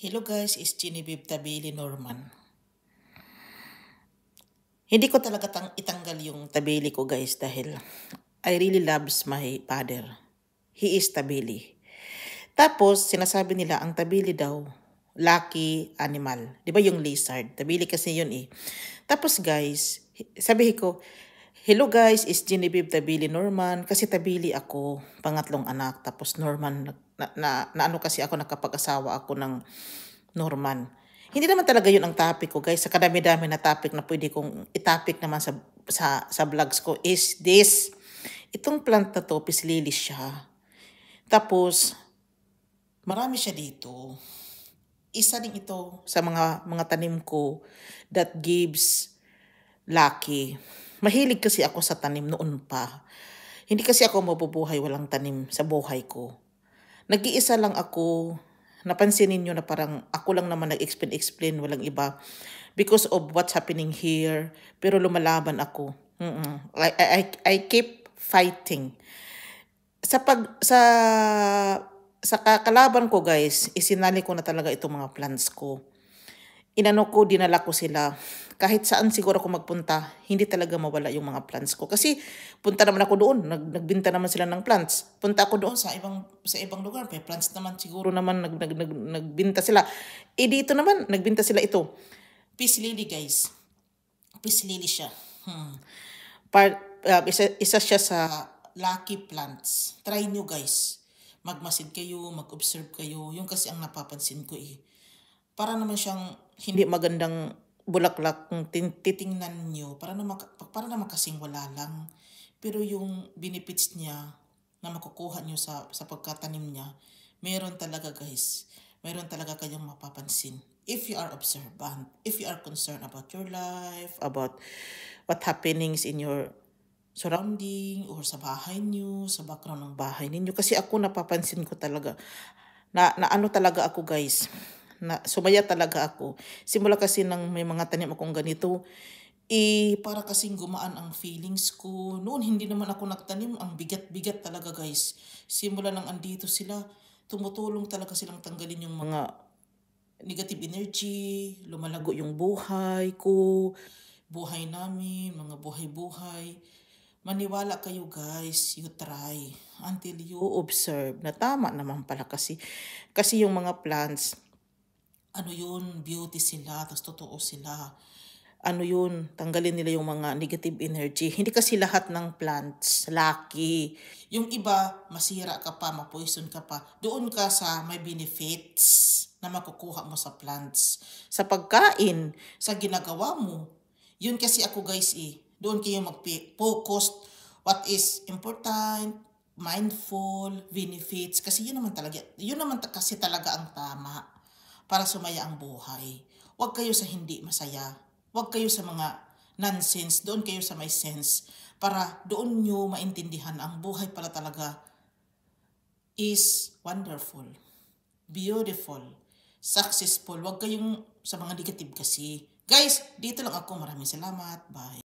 Hello guys, it's Genevieve Tabili Norman. Hindi ko talaga tang itanggal yung Tabili ko guys dahil I really loves my father. He is Tabili. Tapos sinasabi nila ang Tabili daw lucky animal. 'Di ba yung lizard? Tabili kasi yun eh. Tapos guys, sabi ko, Hello guys, it's Genevieve Tabili Norman kasi Tabili ako, pangatlong anak tapos Norman na, na, na ano kasi ako nakapag-asawa ako ng Norman. Hindi naman talaga 'yun ang topic ko guys. Sa kadami-dami na topic na pwede kong i naman sa sa sa vlogs ko is this. Itong plant na to, peace siya. Tapos marami siya dito. Isa din ito sa mga mga tanim ko that gives lucky. Mahilig kasi ako sa tanim noon pa. Hindi kasi ako mabubuhay walang tanim sa buhay ko. Nag-iisa lang ako. Napansin niyo na parang ako lang naman nag-explain-explain, walang iba. Because of what's happening here. Pero lumalaban ako. Mm-mm. I, I, I keep fighting. Sa pag sa sa kakalaban ko guys, isinali ko na talaga itong mga plans ko inano ko, dinala ko sila. Kahit saan siguro ako magpunta, hindi talaga mawala yung mga plants ko. Kasi punta naman ako doon, nag, nagbinta naman sila ng plants. Punta ako doon sa ibang sa ibang lugar, may plants naman siguro naman nag, nag, nag, nagbinta sila. E dito naman, nagbinta sila ito. Peace lily guys. Peace lily siya. Hmm. Part, uh, isa, isa siya sa lucky plants. Try nyo guys. Magmasid kayo, mag-observe kayo. Yung kasi ang napapansin ko eh. Para naman siyang hindi magandang bulaklak kung titingnan nyo para na para na makasing wala lang. Pero yung benefits niya na makukuha nyo sa, sa pagkatanim niya, meron talaga guys. Meron talaga kayong mapapansin. If you are observant, if you are concerned about your life, about what happenings in your surrounding or sa bahay niyo, sa background ng bahay ninyo. Kasi ako napapansin ko talaga, na, na ano talaga ako guys, na sumaya talaga ako. Simula kasi nang may mga tanim akong ganito, eh, para kasing gumaan ang feelings ko. Noon, hindi naman ako nagtanim. Ang bigat-bigat talaga, guys. Simula nang andito sila, tumutulong talaga silang tanggalin yung mga negative energy, lumalago yung buhay ko, buhay namin, mga buhay-buhay. Maniwala kayo guys, you try until you observe na tama naman pala kasi kasi yung mga plants ano yun, beauty sila, tas totoo sila. Ano yun, tanggalin nila yung mga negative energy. Hindi kasi lahat ng plants lucky. Yung iba, masira ka pa, mapoison ka pa. Doon ka sa may benefits na makukuha mo sa plants. Sa pagkain, sa ginagawa mo. Yun kasi ako guys eh. Doon kayo mag-focus what is important, mindful, benefits. Kasi yun naman talaga, yun naman kasi talaga ang tama para sumaya ang buhay. Huwag kayo sa hindi masaya. Huwag kayo sa mga nonsense. Doon kayo sa may sense. Para doon nyo maintindihan ang buhay pala talaga is wonderful, beautiful, successful. Huwag kayong sa mga negative kasi. Guys, dito lang ako. Maraming salamat. Bye.